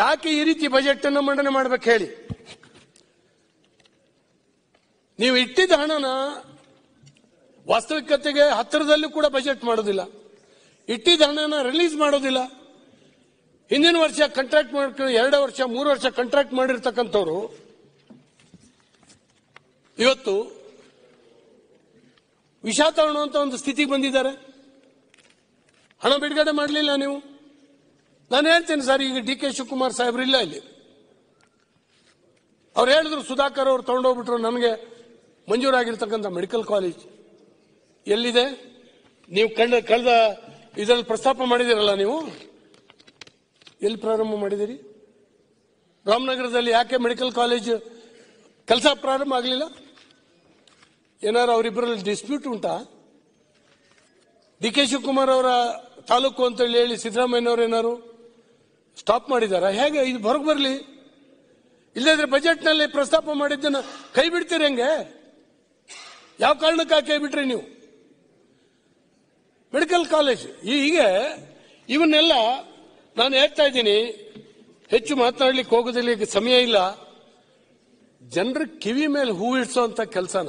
ಯಾಕೆ ಈ ರೀತಿ ಬಜೆಟ್ ಅನ್ನು ಮಂಡನೆ ಮಾಡ್ಬೇಕು ಹೇಳಿ ನೀವು ಇಟ್ಟಿದ್ದ ಹಣನ ವಾಸ್ತವಿಕತೆಗೆ ಹತ್ತಿರದಲ್ಲೂ ಕೂಡ ಬಜೆಟ್ ಮಾಡೋದಿಲ್ಲ ಇಟ್ಟಿದ್ದ ಹಣನ ರಿಲೀಸ್ ಮಾಡೋದಿಲ್ಲ ಹಿಂದಿನ ವರ್ಷ ಕಾಂಟ್ರಾಕ್ಟ್ ಮಾಡ್ಕೊಂಡು ಎರಡು ವರ್ಷ ಮೂರು ವರ್ಷ ಕಾಂಟ್ರಾಕ್ಟ್ ಮಾಡಿರ್ತಕ್ಕಂಥವ್ರು ಇವತ್ತು ವಿಷ ತಗೊಳ್ಳುವಂತ ಒಂದು ಸ್ಥಿತಿ ಬಂದಿದ್ದಾರೆ ಹಣ ಬಿಡುಗಡೆ ಮಾಡಲಿಲ್ಲ ನೀವು ನಾನು ಹೇಳ್ತೇನೆ ಸರ್ ಈಗ ಡಿ ಕೆ ಶಿವಕುಮಾರ್ ಸಾಹೇಬ್ರು ಇಲ್ಲ ಇಲ್ಲಿ ಅವ್ರು ಹೇಳಿದ್ರು ಸುಧಾಕರ್ ಅವರು ತಗೊಂಡೋಗ್ಬಿಟ್ರು ನನಗೆ ಮಂಜೂರಾಗಿರ್ತಕ್ಕಂಥ ಮೆಡಿಕಲ್ ಕಾಲೇಜ್ ಎಲ್ಲಿದೆ ನೀವು ಕಂಡ ಕಳೆದ ಇದರಲ್ಲಿ ಪ್ರಸ್ತಾಪ ಮಾಡಿದಿರಲ್ಲ ನೀವು ಎಲ್ಲಿ ಪ್ರಾರಂಭ ಮಾಡಿದಿರಿ ರಾಮನಗರದಲ್ಲಿ ಯಾಕೆ ಮೆಡಿಕಲ್ ಕಾಲೇಜ್ ಕೆಲಸ ಪ್ರಾರಂಭ ಆಗಲಿಲ್ಲ ಏನಾರು ಅವರಿಬ್ಬರಲ್ಲಿ ಡಿಸ್ಪ್ಯೂಟ್ ಉಂಟಾ ಡಿ ಕೆ ಶಿವಕುಮಾರ್ ಅವರ ತಾಲೂಕು ಅಂತೇಳಿ ಹೇಳಿ ಸಿದ್ದರಾಮಯ್ಯನವರು ಏನಾರು ಸ್ಟಾಪ್ ಮಾಡಿದಾರ ಹೇಗೆ ಇದು ಹೊರಗೆ ಬರಲಿ ಇಲ್ಲದ್ರೆ ಬಜೆಟ್ನಲ್ಲಿ ಪ್ರಸ್ತಾಪ ಮಾಡಿದ್ದನ್ನು ಕೈ ಬಿಡ್ತೀರಿ ಹೆಂಗೆ ಯಾವ ಕಾರಣಕ್ಕಾಗಿ ಕೈ ಬಿಟ್ರಿ ನೀವು ಮೆಡಿಕಲ್ ಕಾಲೇಜ್ ಹೀಗೆ ಇವನ್ನೆಲ್ಲ ನಾನು ಹೇಳ್ತಾ ಇದ್ದೀನಿ ಹೆಚ್ಚು ಮಾತನಾಡ್ಲಿಕ್ಕೆ ಹೋಗೋದಿಲ್ಲ ಸಮಯ ಇಲ್ಲ ಜನರ ಕಿವಿ ಮೇಲೆ ಹೂ ಅಂತ ಕೆಲಸನ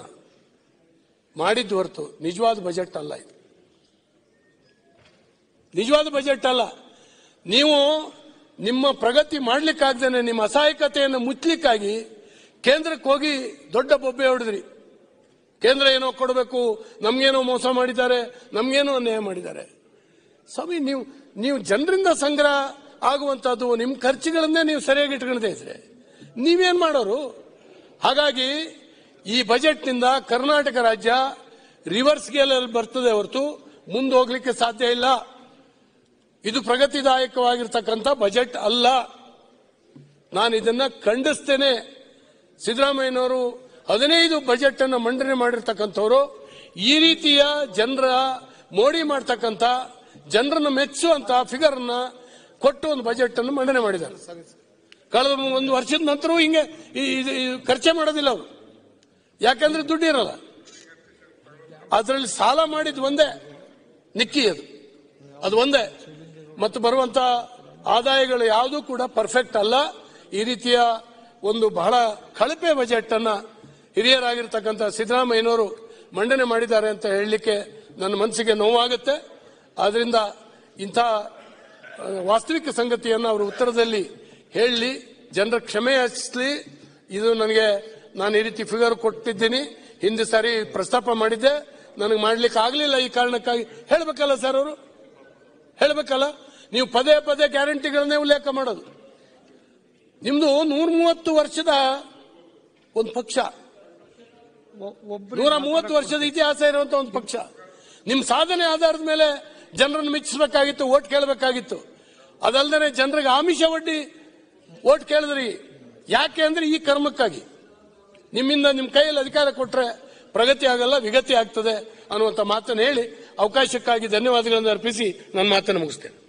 ಮಾಡಿದ್ದು ಹೊರತು ನಿಜವಾದ ಬಜೆಟ್ ಅಲ್ಲ ಇದು ನಿಜವಾದ ಬಜೆಟ್ ಅಲ್ಲ ನೀವು ನಿಮ್ಮ ಪ್ರಗತಿ ಮಾಡ್ಲಿಕ್ಕಾಗ್ದೇನೆ ನಿಮ್ಮ ಅಸಹಾಯಕತೆಯನ್ನು ಮುಚ್ಚಲಿಕ್ಕಾಗಿ ಕೇಂದ್ರಕ್ಕೆ ಹೋಗಿ ದೊಡ್ಡ ಬೊಬ್ಬೆ ಹೊಡೆದ್ರಿ ಕೇಂದ್ರ ಏನೋ ಕೊಡಬೇಕು ನಮಗೇನೋ ಮೋಸ ಮಾಡಿದ್ದಾರೆ ನಮಗೇನೋ ಅನ್ಯಾಯ ಮಾಡಿದ್ದಾರೆ ಸ್ವಾಮಿ ನೀವು ನೀವು ಜನರಿಂದ ಸಂಗ್ರಹ ಆಗುವಂಥದ್ದು ನಿಮ್ಮ ಖರ್ಚುಗಳನ್ನೇ ನೀವು ಸರಿಯಾಗಿ ಇಟ್ಕೊಂಡೇ ಇದ್ರೆ ನೀವೇನು ಮಾಡೋರು ಹಾಗಾಗಿ ಈ ಬಜೆಟ್ನಿಂದ ಕರ್ನಾಟಕ ರಾಜ್ಯ ರಿವರ್ಸ್ ಗೇಲಲ್ಲಿ ಬರ್ತದೆ ಹೊರತು ಮುಂದೆ ಹೋಗ್ಲಿಕ್ಕೆ ಸಾಧ್ಯ ಇಲ್ಲ ಇದು ಪ್ರಗತಿದಾಯಕವಾಗಿರ್ತಕ್ಕಂಥ ಬಜೆಟ್ ಅಲ್ಲ ನಾನು ಇದನ್ನ ಖಂಡಿಸ್ತೇನೆ ಸಿದ್ದರಾಮಯ್ಯನವರು ಹದಿನೈದು ಬಜೆಟ್ ಅನ್ನು ಮಂಡನೆ ಮಾಡಿರ್ತಕ್ಕಂಥವರು ಈ ರೀತಿಯ ಜನರ ಮೋಡಿ ಮಾಡ್ತಕ್ಕಂಥ ಜನರನ್ನು ಮೆಚ್ಚುವಂತ ಫಿಗರ್ ಅನ್ನ ಕೊಟ್ಟು ಒಂದು ಬಜೆಟ್ ಅನ್ನು ಮಂಡನೆ ಮಾಡಿದ್ದಾರೆ ಕಳೆದ ಒಂದು ವರ್ಷದ ನಂತರವೂ ಹಿಂಗೆ ಖರ್ಚೆ ಮಾಡೋದಿಲ್ಲ ಅವರು ಯಾಕಂದ್ರೆ ದುಡ್ಡು ಇರಲ್ಲ ಅದರಲ್ಲಿ ಸಾಲ ಮಾಡಿದ್ ಒಂದೇ ನಿಕ್ಕಿ ಅದು ಅದು ಒಂದೇ ಮತ್ತು ಬರುವಂತ ಆದಾಯಗಳು ಯಾವುದೂ ಕೂಡ ಪರ್ಫೆಕ್ಟ್ ಅಲ್ಲ ಈ ರೀತಿಯ ಒಂದು ಬಹಳ ಕಳಪೆ ಬಜೆಟ್ ಅನ್ನ ಹಿರಿಯರಾಗಿರ್ತಕ್ಕಂಥ ಸಿದ್ದರಾಮಯ್ಯನವರು ಮಂಡನೆ ಮಾಡಿದ್ದಾರೆ ಅಂತ ಹೇಳಲಿಕ್ಕೆ ನನ್ನ ಮನಸ್ಸಿಗೆ ನೋವಾಗುತ್ತೆ ಆದ್ರಿಂದ ಇಂಥ ವಾಸ್ತವಿಕ ಸಂಗತಿಯನ್ನು ಅವರು ಉತ್ತರದಲ್ಲಿ ಹೇಳಲಿ ಜನರ ಕ್ಷಮೆ ಹಚ್ಚಲಿ ಇದು ನನಗೆ ನಾನು ಈ ರೀತಿ ಫಿಗರ್ ಕೊಟ್ಟಿದ್ದೀನಿ ಹಿಂದೆ ಸಾರಿ ಪ್ರಸ್ತಾಪ ಮಾಡಿದ್ದೆ ನನಗೆ ಮಾಡ್ಲಿಕ್ಕೆ ಆಗಲಿಲ್ಲ ಈ ಕಾರಣಕ್ಕಾಗಿ ಹೇಳಬೇಕಲ್ಲ ಸರ್ ಅವರು ಹೇಳಬೇಕಲ್ಲ ನೀವು ಪದೇ ಪದೇ ಗ್ಯಾರಂಟಿಗಳನ್ನೇ ಉಲ್ಲೇಖ ಮಾಡೋದು ನಿಮ್ದು ನೂರ ಮೂವತ್ತು ವರ್ಷದ ಒಂದು ಪಕ್ಷ ನೂರ ಮೂವತ್ತು ವರ್ಷದ ಇತಿಹಾಸ ಇರುವಂತ ಒಂದು ಪಕ್ಷ ನಿಮ್ಮ ಸಾಧನೆ ಆಧಾರದ ಮೇಲೆ ಜನರನ್ನು ಮೆಚ್ಚಿಸಬೇಕಾಗಿತ್ತು ಓಟ್ ಕೇಳಬೇಕಾಗಿತ್ತು ಅದಲ್ಲದೆ ಜನರಿಗೆ ಆಮಿಷ ಒಡ್ಡಿ ಓಟ್ ಕೇಳಿದ್ರಿ ಯಾಕೆ ಅಂದ್ರೆ ಈ ಕರ್ಮಕ್ಕಾಗಿ ನಿಮ್ಮಿಂದ ನಿಮ್ಮ ಕೈಯಲ್ಲಿ ಅಧಿಕಾರ ಕೊಟ್ಟರೆ ಪ್ರಗತಿ ಆಗಲ್ಲ ವಿಗತಿ ಆಗ್ತದೆ ಅನ್ನುವಂಥ ಮಾತನ್ನು ಹೇಳಿ ಅವಕಾಶಕ್ಕಾಗಿ ಧನ್ಯವಾದಗಳನ್ನು ಅರ್ಪಿಸಿ ನನ್ನ ಮಾತನ್ನು ಮುಗಿಸ್ತೇನೆ